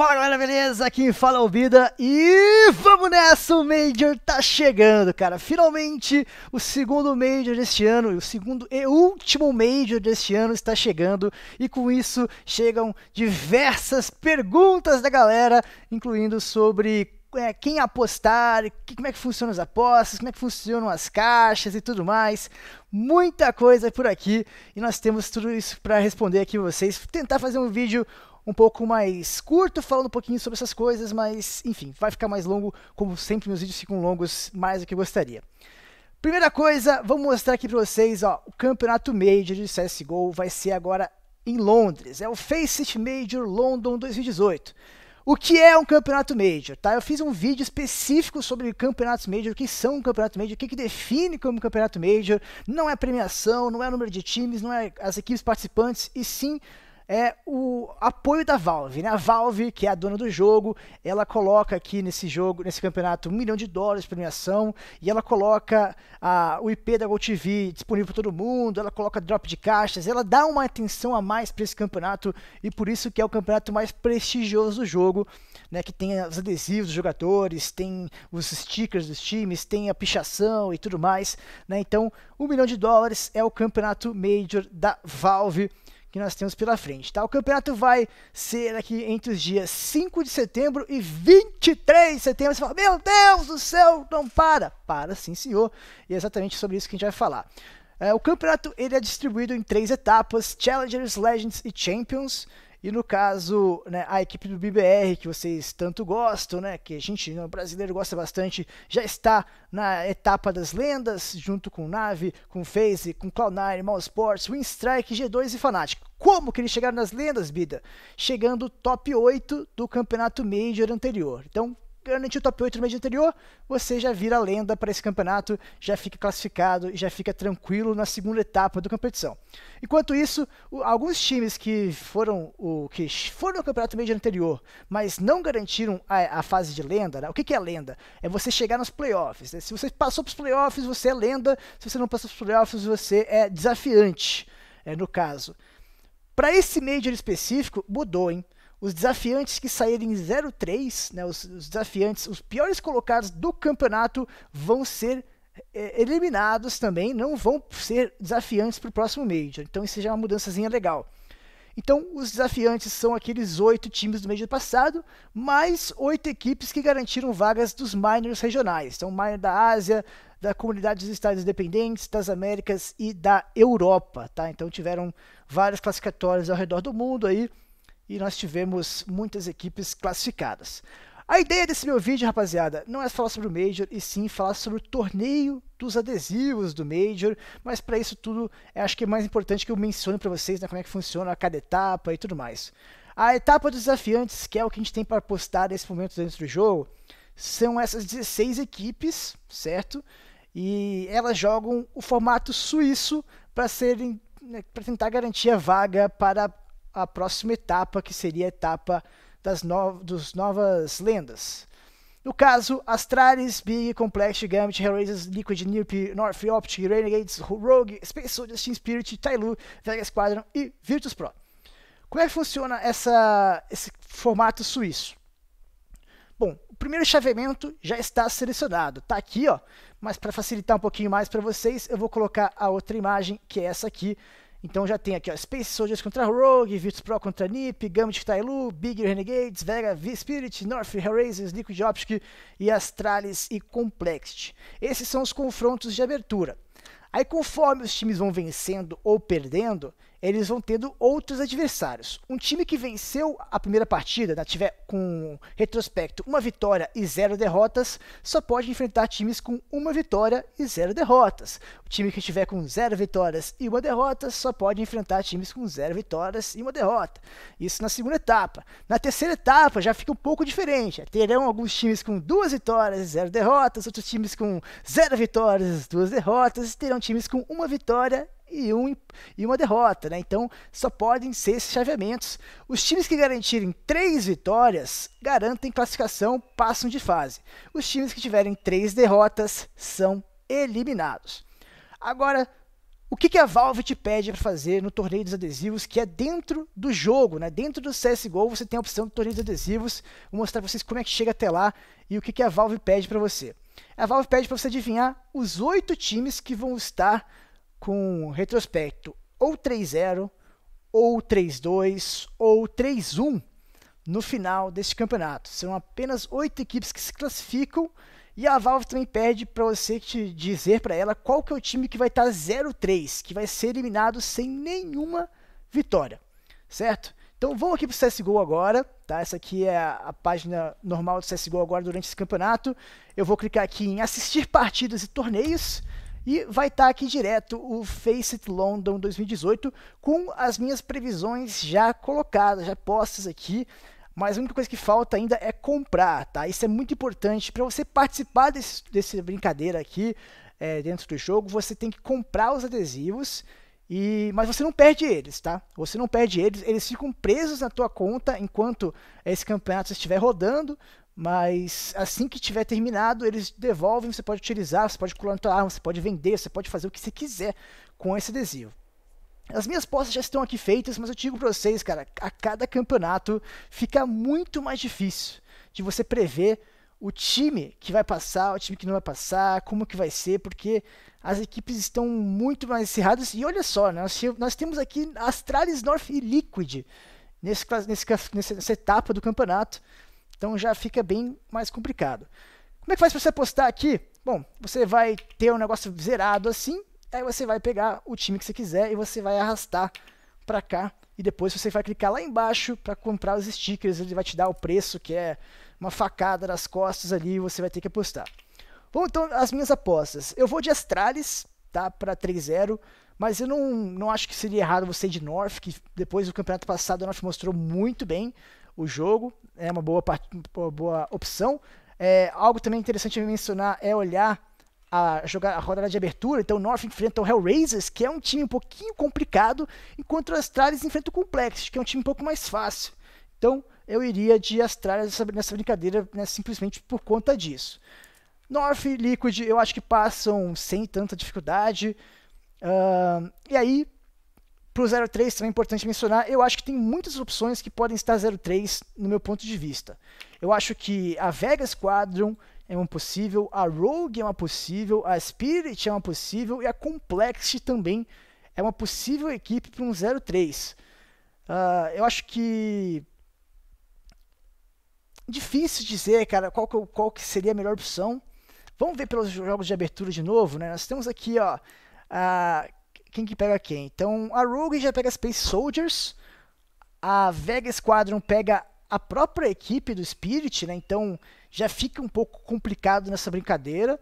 Fala galera, beleza? Aqui fala é o Vida e vamos nessa! O Major tá chegando, cara. Finalmente, o segundo Major deste ano, o segundo e último Major deste ano está chegando, e com isso chegam diversas perguntas da galera, incluindo sobre é, quem apostar, que, como é que funcionam as apostas, como é que funcionam as caixas e tudo mais. Muita coisa por aqui e nós temos tudo isso para responder aqui vocês. Tentar fazer um vídeo um pouco mais curto, falando um pouquinho sobre essas coisas, mas enfim, vai ficar mais longo, como sempre meus vídeos ficam longos mais do que eu gostaria. Primeira coisa, vamos mostrar aqui para vocês, ó, o campeonato Major de CSGO vai ser agora em Londres, é o Faceit Major London 2018. O que é um campeonato major? Tá? Eu fiz um vídeo específico sobre campeonatos major, o que são um campeonato major, o que, que define como um campeonato major. Não é premiação, não é número de times, não é as equipes participantes, e sim é o apoio da Valve, né? A Valve, que é a dona do jogo, ela coloca aqui nesse jogo, nesse campeonato, um milhão de dólares de premiação, e ela coloca a, o IP da GoTV disponível para todo mundo, ela coloca drop de caixas, ela dá uma atenção a mais para esse campeonato, e por isso que é o campeonato mais prestigioso do jogo, né? Que tem os adesivos dos jogadores, tem os stickers dos times, tem a pichação e tudo mais, né? Então, um milhão de dólares é o campeonato major da Valve, que nós temos pela frente, tá? O campeonato vai ser aqui entre os dias 5 de setembro e 23 de setembro. Você fala, meu Deus do céu, não para! Para sim, senhor. E é exatamente sobre isso que a gente vai falar. É, o campeonato ele é distribuído em três etapas: Challengers, Legends e Champions. E no caso, né, a equipe do BBR, que vocês tanto gostam, né, que a gente, o brasileiro, gosta bastante, já está na etapa das lendas, junto com Nave, com Phase, com Cloud9, Mouseports, Winstrike, G2 e Fnatic. Como que eles chegaram nas lendas, Bida? Chegando top 8 do campeonato Major anterior. Então, garantiu o top 8 no mês anterior, você já vira lenda para esse campeonato, já fica classificado e já fica tranquilo na segunda etapa da competição. Enquanto isso, alguns times que foram o que foram no campeonato no mês anterior, mas não garantiram a, a fase de lenda, né? o que, que, é lenda? É você chegar nos playoffs. Né? Se você passou para os playoffs, você é lenda. Se você não passou para os playoffs, você é desafiante, é, no caso. Para esse Major específico, mudou, hein? Os desafiantes que saírem 0-3, né, os, os, desafiantes, os piores colocados do campeonato vão ser é, eliminados também, não vão ser desafiantes para o próximo Major. Então isso já é uma mudançazinha legal. Então, os desafiantes são aqueles oito times do mês passado, mais oito equipes que garantiram vagas dos minors regionais. Então, minor da Ásia, da Comunidade dos Estados Independentes, das Américas e da Europa. Tá? Então, tiveram várias classificatórias ao redor do mundo aí e nós tivemos muitas equipes classificadas. A ideia desse meu vídeo, rapaziada, não é falar sobre o Major, e sim falar sobre o torneio dos adesivos do Major, mas para isso tudo, é, acho que é mais importante que eu mencione para vocês né, como é que funciona cada etapa e tudo mais. A etapa dos desafiantes, que é o que a gente tem para postar nesse momento dentro do jogo, são essas 16 equipes, certo? E elas jogam o formato suíço para serem né, para tentar garantir a vaga para a próxima etapa, que seria a etapa das no dos novas lendas. No caso, Astralis, Big, Complex, Gambit, Hellraisers, Liquid, Nirp, North, Optic, Renegades, Rogue, Space Soldiers, Team Spirit, Tailu, Vega Squadron e Virtus Pro. Como é que funciona essa, esse formato suíço? Bom, o primeiro chaveamento já está selecionado, está aqui, ó, mas para facilitar um pouquinho mais para vocês, eu vou colocar a outra imagem, que é essa aqui, então já tem aqui, ó, Space Soldiers contra Rogue, Virtus Pro contra Nip, Gambit Tailu, Big Renegades, Vega, V-Spirit, North Hellraisers, Liquid Optic e Astralis e Complexity. Esses são os confrontos de abertura. Aí conforme os times vão vencendo ou perdendo, eles vão tendo outros adversários. Um time que venceu a primeira partida, né, tiver com retrospecto uma vitória e zero derrotas, só pode enfrentar times com uma vitória e zero derrotas. O time que tiver com zero vitórias e uma derrota só pode enfrentar times com zero vitórias e uma derrota. Isso na segunda etapa. Na terceira etapa já fica um pouco diferente. É, terão alguns times com duas vitórias e zero derrotas, outros times com zero vitórias e duas derrotas, e terão times com uma vitória e, um, e uma derrota. Né? Então, só podem ser esses chaveamentos. Os times que garantirem três vitórias garantem classificação, passam de fase. Os times que tiverem três derrotas são eliminados. Agora, o que, que a Valve te pede para fazer no torneio dos adesivos, que é dentro do jogo, né? dentro do CSGO você tem a opção do torneio dos adesivos, vou mostrar para vocês como é que chega até lá e o que, que a Valve pede para você. A Valve pede para você adivinhar os oito times que vão estar com retrospecto ou 3-0, ou 3-2, ou 3-1 no final deste campeonato. são apenas oito equipes que se classificam e a Valve também pede para você te dizer para ela qual que é o time que vai estar tá 0-3, que vai ser eliminado sem nenhuma vitória, certo? Então vamos aqui para o CSGO agora, tá? Essa aqui é a, a, página normal do CSGO agora durante esse campeonato. Eu vou clicar aqui em assistir partidas e torneios e vai estar tá aqui direto o Face It London 2018 com as minhas previsões já colocadas, já postas aqui. Mas a única coisa que falta ainda é comprar, tá? Isso é muito importante para você participar desse, desse brincadeira aqui é, dentro do jogo. Você tem que comprar os adesivos e, mas você não perde eles, tá? Você não perde eles, eles ficam presos na tua conta enquanto esse campeonato estiver rodando. Mas assim que tiver terminado, eles devolvem, você pode utilizar, você pode colar na ah, tua arma, você pode vender, você pode fazer o que você quiser com esse adesivo. As minhas postas já estão aqui feitas, mas eu digo para vocês, cara, a cada campeonato fica muito mais difícil de você prever o time que vai passar, o time que não vai passar, como que vai ser, porque as equipes estão muito mais cerradas. E olha só, né, nós, nós temos aqui Astralis, North e Liquid nesse, nesse, nessa etapa do campeonato. Então já fica bem mais complicado. Como é que faz para você apostar aqui? Bom, você vai ter um negócio zerado assim, aí você vai pegar o time que você quiser e você vai arrastar para cá e depois você vai clicar lá embaixo para comprar os stickers, ele vai te dar o preço que é uma facada nas costas ali e você vai ter que apostar. Bom, então as minhas apostas. Eu vou de Astralis, tá, para 3-0, mas eu não, não acho que seria errado você ir de North, que depois do campeonato passado a North mostrou muito bem, o jogo, é uma boa, uma boa opção. É, algo também interessante de mencionar é olhar a, jogar, a rodada de abertura, então o North enfrenta o Hellraisers, que é um time um pouquinho complicado, enquanto o Astralis enfrenta o Complex, que é um time um pouco mais fácil. Então eu iria de Astralis nessa, brincadeira né, simplesmente por conta disso. North e Liquid eu acho que passam sem tanta dificuldade. Uh, e aí para o 03 também é importante mencionar, eu acho que tem muitas opções que podem estar 03 no meu ponto de vista. Eu acho que a Vega Squadron é uma possível, a Rogue é uma possível, a Spirit é uma possível e a Complexity também é uma possível equipe para um 03. Uh, ah, eu acho que difícil dizer, cara, qual que, qual que seria a melhor opção. Vamos ver pelos jogos de abertura de novo, né? Nós temos aqui, ó, a quem que pega quem? Então a Rogue já pega a Space Soldiers, a Vega Squadron pega a própria equipe do Spirit, né? Então já fica um pouco complicado nessa brincadeira,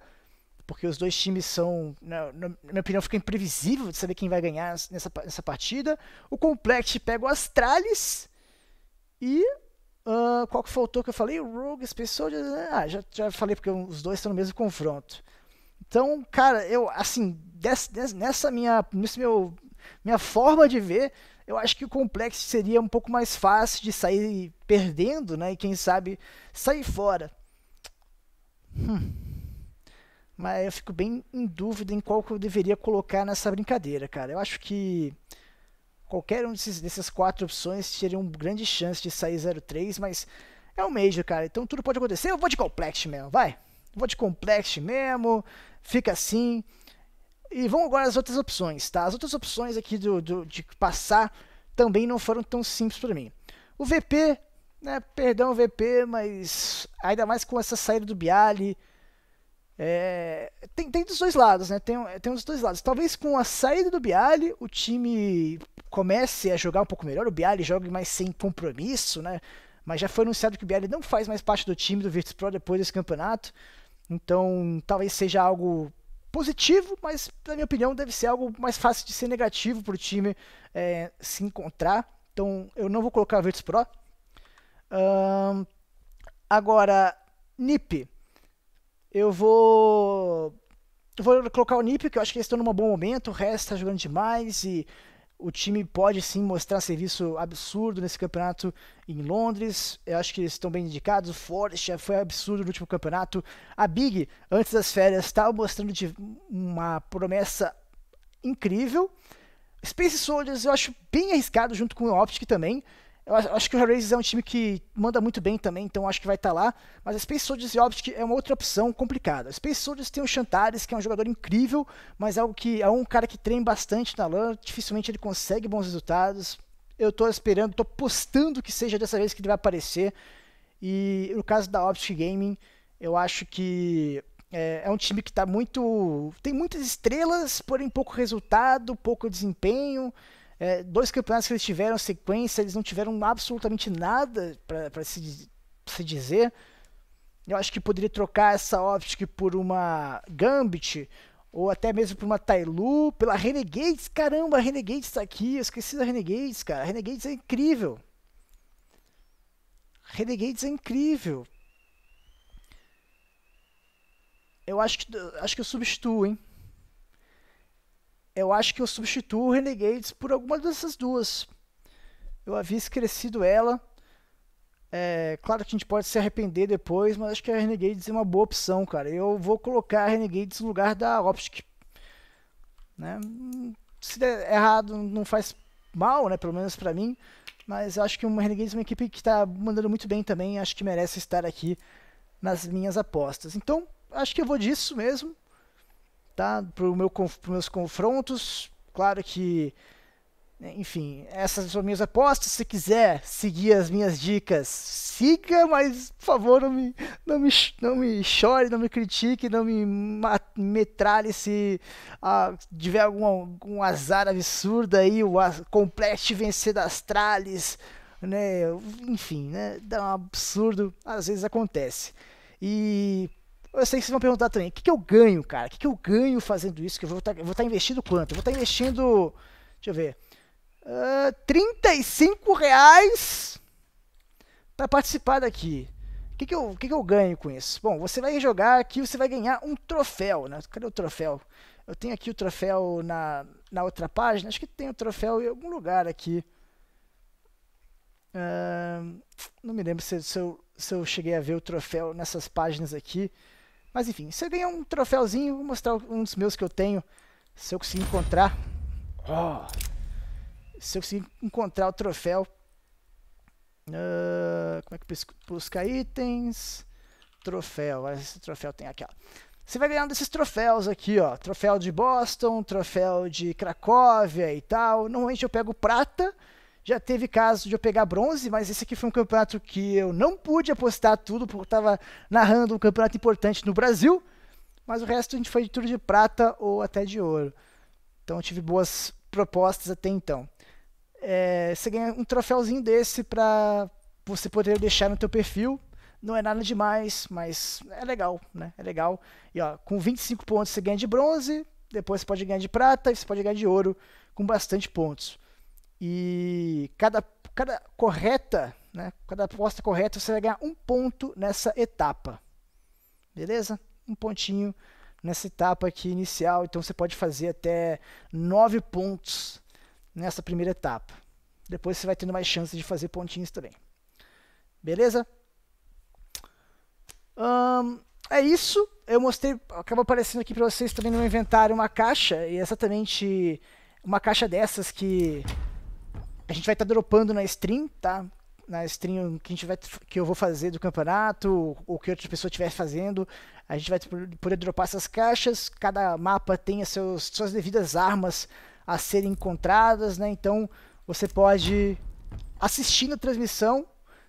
porque os dois times são, na, na minha opinião, fica imprevisível de saber quem vai ganhar nessa, nessa partida. O Complex pega o Astralis e uh, qual que faltou que eu falei? O Rogue, Space Soldiers, né? ah, já, já falei porque os dois estão no mesmo confronto. Então, cara, eu, assim, nessa minha, nesse meu, minha forma de ver, eu acho que o complexo seria um pouco mais fácil de sair perdendo, né? E quem sabe sair fora. Hum. Mas eu fico bem em dúvida em qual que eu deveria colocar nessa brincadeira, cara. Eu acho que qualquer um desses, dessas quatro opções teria uma grande chance de sair 03, mas é um Major, cara. Então tudo pode acontecer. Eu vou de Complex mesmo, vai vou de complexo mesmo, fica assim. E vamos agora às outras opções, tá? As outras opções aqui do, do de passar também não foram tão simples para mim. O VP, né? Perdão, VP, mas ainda mais com essa saída do Bialy. É, tem, tem dos dois lados, né? Tem, tem os dois lados. Talvez com a saída do Bialy o time comece a jogar um pouco melhor. O Bialy jogue mais sem compromisso, né? Mas já foi anunciado que o Bialy não faz mais parte do time do Virtus Pro depois desse campeonato. Então, talvez seja algo positivo, mas, na minha opinião, deve ser algo mais fácil de ser negativo para o time é, se encontrar. Então, eu não vou colocar Virtus Pro. Um, agora, NIP. Eu vou. vou colocar o NIP, que eu acho que eles estão num bom momento. O resto está jogando demais e o time pode sim mostrar serviço absurdo nesse campeonato em Londres. Eu acho que eles estão bem indicados. O Forest foi absurdo no último campeonato. A Big, antes das férias, estava mostrando uma promessa incrível. Space Soldiers eu acho bem arriscado junto com o Optic também. Eu acho que o Hellraisers é um time que manda muito bem também, então acho que vai estar tá lá. Mas a Space Soldiers e Optic é uma outra opção complicada. A Space Soldiers tem o Chantares, que é um jogador incrível, mas é algo que é um cara que treina bastante na LAN, dificilmente ele consegue bons resultados. Eu estou esperando, estou postando que seja dessa vez que ele vai aparecer. E no caso da Optic Gaming, eu acho que é, é um time que está muito. tem muitas estrelas, porém pouco resultado, pouco desempenho. É, dois campeonatos que eles tiveram sequência, eles não tiveram absolutamente nada para se, se dizer. Eu acho que poderia trocar essa Optic por uma Gambit, ou até mesmo por uma Tailu, pela Renegades. Caramba, a Renegades tá aqui, eu esqueci da Renegades, cara. A Renegades é incrível. A Renegades é incrível. Eu acho que, acho que eu substituo, hein eu acho que eu substituo o Renegades por alguma dessas duas. Eu havia esquecido ela. É, claro que a gente pode se arrepender depois, mas acho que a Renegades é uma boa opção, cara. Eu vou colocar a Renegades no lugar da Optic. Né? Se der errado, não faz mal, né? pelo menos para mim. Mas acho que uma Renegades é uma equipe que está mandando muito bem também. Acho que merece estar aqui nas minhas apostas. Então, acho que eu vou disso mesmo tá? Para meu, os meus confrontos, claro que, né, enfim, essas são minhas apostas. Se quiser seguir as minhas dicas, siga, mas por favor não me, não me, não me chore, não me critique, não me metralhe se ah, tiver algum, algum azar absurdo aí, o complete vencer das trales, né? Enfim, né? Dá um absurdo, às vezes acontece. E eu sei que vocês vão perguntar também, o que, que eu ganho, cara? O que, que eu ganho fazendo isso? Que eu vou estar tá, tá investindo quanto? Eu vou estar tá investindo, deixa eu ver, uh, ah, 35 reais para participar daqui. O que, que, eu, que, que eu ganho com isso? Bom, você vai jogar aqui, você vai ganhar um troféu, né? Cadê o troféu? Eu tenho aqui o troféu na, na outra página, acho que tem o troféu em algum lugar aqui. Uh, não me lembro se, se, eu, se eu cheguei a ver o troféu nessas páginas aqui. Mas enfim, se eu ganhar um troféuzinho, vou mostrar um dos meus que eu tenho. Se eu conseguir encontrar... Oh, se eu conseguir encontrar o troféu... Uh, como é que eu buscar itens? Troféu, esse troféu tem aquela Você vai ganhar um desses troféus aqui, ó. Troféu de Boston, troféu de Cracóvia e tal. Normalmente eu pego prata já teve caso de eu pegar bronze, mas esse aqui foi um campeonato que eu não pude apostar tudo, porque eu estava narrando um campeonato importante no Brasil. Mas o resto a gente foi de tudo de prata ou até de ouro. Então eu tive boas propostas até então. É, você ganha um troféuzinho desse para você poder deixar no teu perfil. Não é nada demais, mas é legal, né? É legal. E ó, com 25 pontos você ganha de bronze, depois você pode ganhar de prata e você pode ganhar de ouro com bastante pontos. E cada, cada correta, né, cada aposta correta, você vai ganhar um ponto nessa etapa. Beleza? Um pontinho nessa etapa aqui inicial. Então você pode fazer até nove pontos nessa primeira etapa. Depois você vai tendo mais chance de fazer pontinhos também. Beleza? é isso. Eu mostrei, acaba aparecendo aqui para vocês também no meu inventário uma caixa, e é exatamente uma caixa dessas que a gente vai estar tá dropando na stream, tá? Na stream que, a gente vai, que eu vou fazer do campeonato, ou que outra pessoa estiver fazendo. A gente vai poder dropar essas caixas. Cada mapa tem as seus, suas devidas armas a serem encontradas, né? Então você pode, assistindo a transmissão,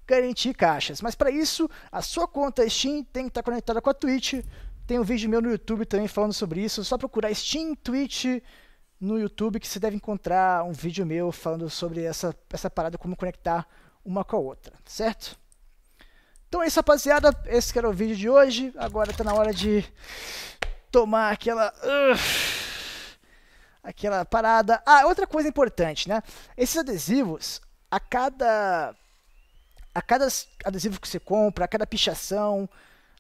garantir caixas. Mas para isso, a sua conta Steam tem que estar tá conectada com a Twitch. Tem um vídeo meu no YouTube também falando sobre isso. É só procurar Steam, Twitch, no YouTube que você deve encontrar um vídeo meu falando sobre essa, essa parada, como conectar uma com a outra, certo? Então é isso, rapaziada. Esse era o vídeo de hoje. Agora está na hora de tomar aquela... Uh, aquela parada. Ah, outra coisa importante, né? Esses adesivos, a cada... A cada adesivo que você compra, a cada pichação,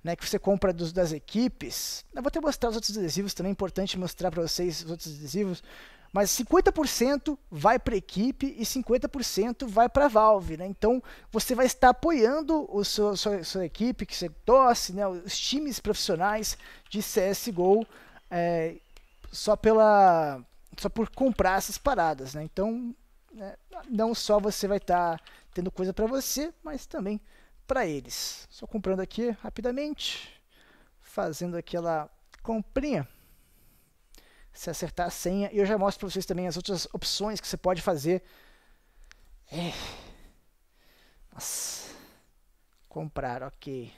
né, que você compra dos, das equipes. Eu vou até mostrar os outros adesivos também, é importante mostrar para vocês os outros adesivos. Mas 50% vai para a equipe e 50% vai para a Valve. Né? Então você vai estar apoiando a sua, sua, sua, equipe que você torce, né, os times profissionais de CSGO é, só, pela, só por comprar essas paradas. Né? Então né, não só você vai estar tendo coisa para você, mas também para eles. Só comprando aqui rapidamente, fazendo aquela comprinha. Se acertar a senha, e eu já mostro para vocês também as outras opções que você pode fazer. É. Nossa. Comprar, ok.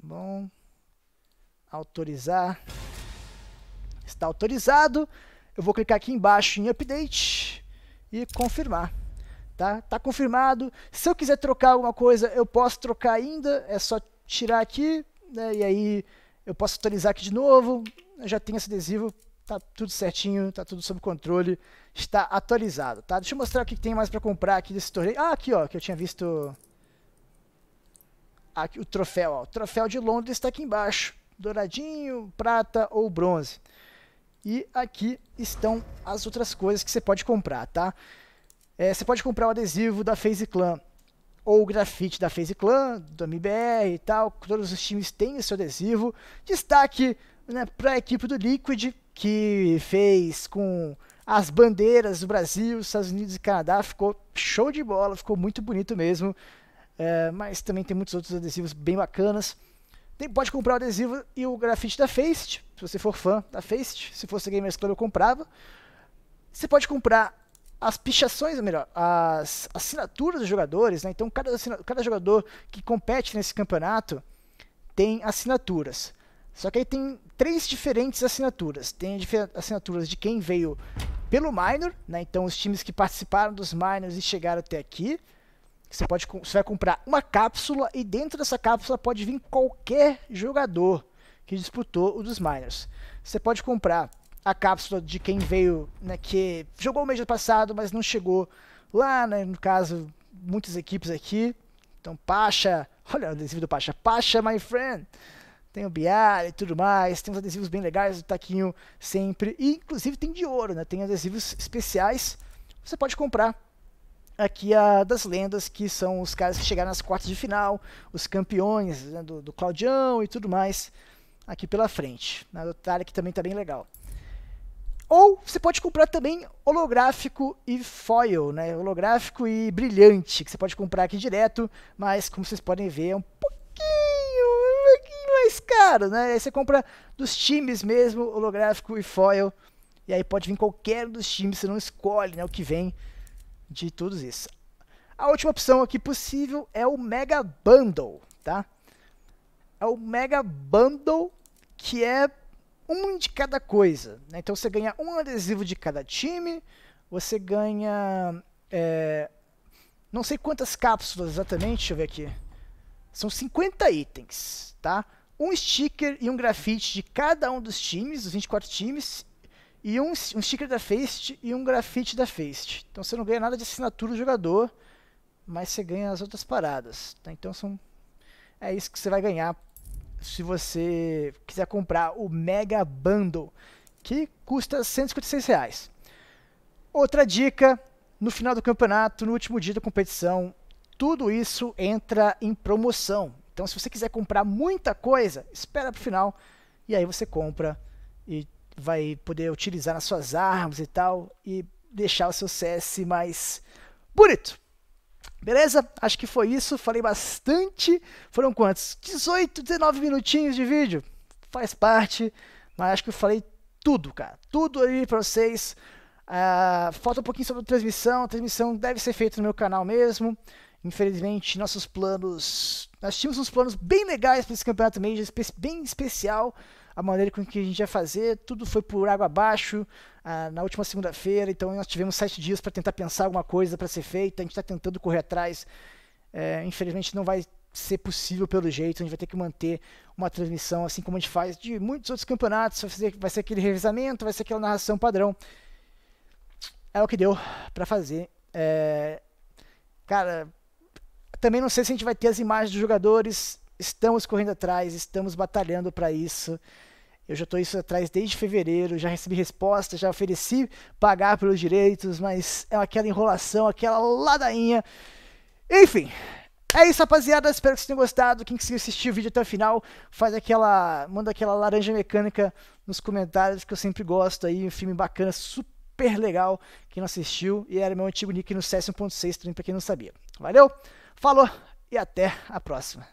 Bom. Autorizar. Está autorizado. Eu vou clicar aqui embaixo em Update e confirmar. Tá? tá confirmado. Se eu quiser trocar alguma coisa, eu posso trocar ainda. É só tirar aqui, né? E aí eu posso atualizar aqui de novo. Eu já tenho esse adesivo, tá tudo certinho, tá tudo sob controle, está atualizado, tá? Deixa eu mostrar o que tem mais para comprar aqui desse torneio. Ah, aqui, ó, que eu tinha visto aqui o troféu, ó. O troféu de Londres está aqui embaixo, douradinho, prata ou bronze. E aqui estão as outras coisas que você pode comprar, tá? É, você pode comprar o adesivo da FaZe Clan ou o grafite da FaZe Clan, do MBR e tal. Todos os times têm esse adesivo. Destaque né, para a equipe do Liquid, que fez com as bandeiras do Brasil, Estados Unidos e Canadá. Ficou show de bola, ficou muito bonito mesmo. É, mas também tem muitos outros adesivos bem bacanas. Tem, pode comprar o adesivo e o grafite da Faceit, se você for fã da Faceit. Se fosse Gamers Club, eu comprava. Você pode comprar as pichações, ou melhor, as assinaturas dos jogadores. Né? Então, cada, cada jogador que compete nesse campeonato tem assinaturas. Só que aí tem três diferentes assinaturas. Tem assinaturas de quem veio pelo minor, né? então os times que participaram dos minors e chegaram até aqui. Você, pode, você vai comprar uma cápsula e dentro dessa cápsula pode vir qualquer jogador que disputou o dos Miners. Você pode comprar a cápsula de quem veio, né, que jogou o mês passado, mas não chegou lá, né, no caso, muitas equipes aqui. Então, Pacha, olha o adesivo do Pacha, Pacha, my friend. Tem o Biar e tudo mais, tem uns adesivos bem legais, o taquinho sempre. E, inclusive, tem de ouro, né, tem adesivos especiais. Você pode comprar aqui a das lendas, que são os caras que chegaram nas quartas de final, os campeões né, do, do, Claudião e tudo mais aqui pela frente. Na do Tarek também está bem legal. Ou você pode comprar também holográfico e foil, né? Holográfico e brilhante, que você pode comprar aqui direto, mas como vocês podem ver, é um pouquinho, um pouquinho mais caro, né? Aí você compra dos times mesmo, holográfico e foil, e aí pode vir qualquer dos times, você não escolhe né, o que vem de todos isso. A última opção aqui possível é o Mega Bundle, tá? É o Mega Bundle que é um de cada coisa. Né? Então você ganha um adesivo de cada time, você ganha é, não sei quantas cápsulas exatamente, deixa eu ver aqui. São 50 itens, tá? Um sticker e um grafite de cada um dos times, dos 24 times, e um, um sticker da Faceit e um grafite da Faceit. Então você não ganha nada de assinatura do jogador, mas você ganha as outras paradas. Tá? Então são, é isso que você vai ganhar se você quiser comprar o Mega Bundle, que custa 156 reais. Outra dica, no final do campeonato, no último dia da competição, tudo isso entra em promoção. Então se você quiser comprar muita coisa, espera para o final e aí você compra vai poder utilizar nas suas armas e tal e deixar o seu CS mais bonito. Beleza? Acho que foi isso. Falei bastante. Foram quantos? 18, 19 minutinhos de vídeo. Faz parte. Mas acho que eu falei tudo, cara. Tudo aí pra vocês. Uh, falta um pouquinho sobre a transmissão. A transmissão deve ser feita no meu canal mesmo. Infelizmente, nossos planos. Nós tínhamos uns planos bem legais para esse campeonato Major, bem especial a maneira com que a gente ia fazer, tudo foi por água abaixo ah, na última segunda-feira, então nós tivemos sete dias para tentar pensar alguma coisa para ser feita, a gente está tentando correr atrás. É, infelizmente não vai ser possível pelo jeito, a gente vai ter que manter uma transmissão assim como a gente faz de muitos outros campeonatos, vai, fazer, vai ser aquele revisamento, vai ser aquela narração padrão. É o que deu para fazer. É, cara, também não sei se a gente vai ter as imagens dos jogadores Estamos correndo atrás, estamos batalhando para isso. Eu já estou isso atrás desde fevereiro, já recebi resposta, já ofereci pagar pelos direitos, mas é aquela enrolação, aquela ladainha. Enfim, é isso, rapaziada. Espero que vocês tenham gostado. Quem quiser assistir o vídeo até o final, faz aquela. manda aquela laranja mecânica nos comentários que eu sempre gosto aí. Um filme bacana, super legal. Quem não assistiu, e era meu antigo nick no CS 1.6 também, para quem não sabia. Valeu, falou e até a próxima.